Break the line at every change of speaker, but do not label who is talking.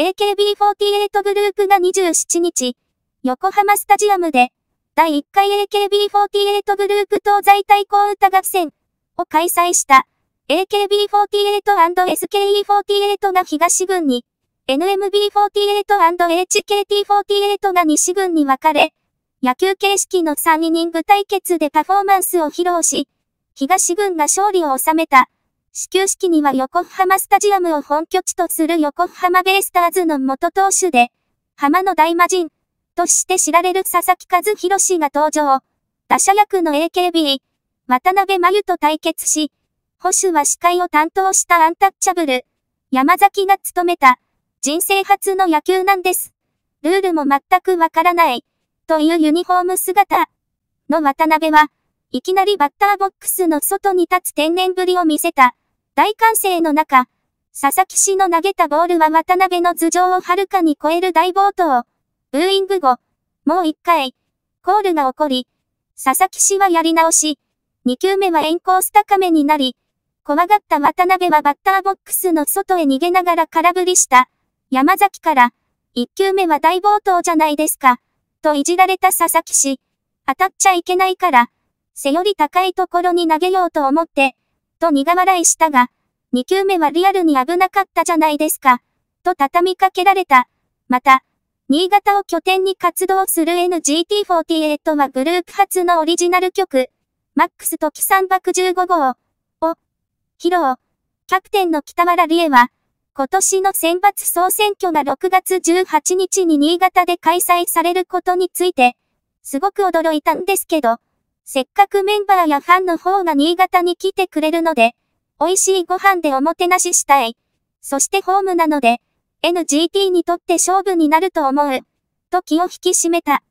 AKB48 グループが27日、横浜スタジアムで、第1回 AKB48 グループ東西対抗歌合戦を開催した AKB48&SKE48 が東軍に、NMB48&HKT48 が西軍に分かれ、野球形式の3イニング対決でパフォーマンスを披露し、東軍が勝利を収めた。始球式には横浜スタジアムを本拠地とする横浜ベイスターズの元投手で、浜の大魔人、として知られる佐々木和弘が登場。打者役の AKB、渡辺真由と対決し、保守は司会を担当したアンタッチャブル、山崎が務めた、人生初の野球なんです。ルールも全くわからない、というユニフォーム姿の渡辺は、いきなりバッターボックスの外に立つ天然ぶりを見せた。大歓声の中、佐々木氏の投げたボールは渡辺の頭上をはるかに超える大暴投。ブーイング後、もう一回、コールが起こり、佐々木氏はやり直し、2球目はンコース高めになり、怖がった渡辺はバッターボックスの外へ逃げながら空振りした。山崎から、1球目は大暴投じゃないですか、といじられた佐々木氏。当たっちゃいけないから、背より高いところに投げようと思って、と苦笑いしたが、2球目はリアルに危なかったじゃないですか、と畳みかけられた。また、新潟を拠点に活動する NGT48 はグループ初のオリジナル曲、マックスとキサ15号を披露。キャプテンの北原理恵は、今年の選抜総選挙が6月18日に新潟で開催されることについて、すごく驚いたんですけど、せっかくメンバーやファンの方が新潟に来てくれるので、美味しいご飯でおもてなししたい。そしてホームなので、NGT にとって勝負になると思う。と気を引き締めた。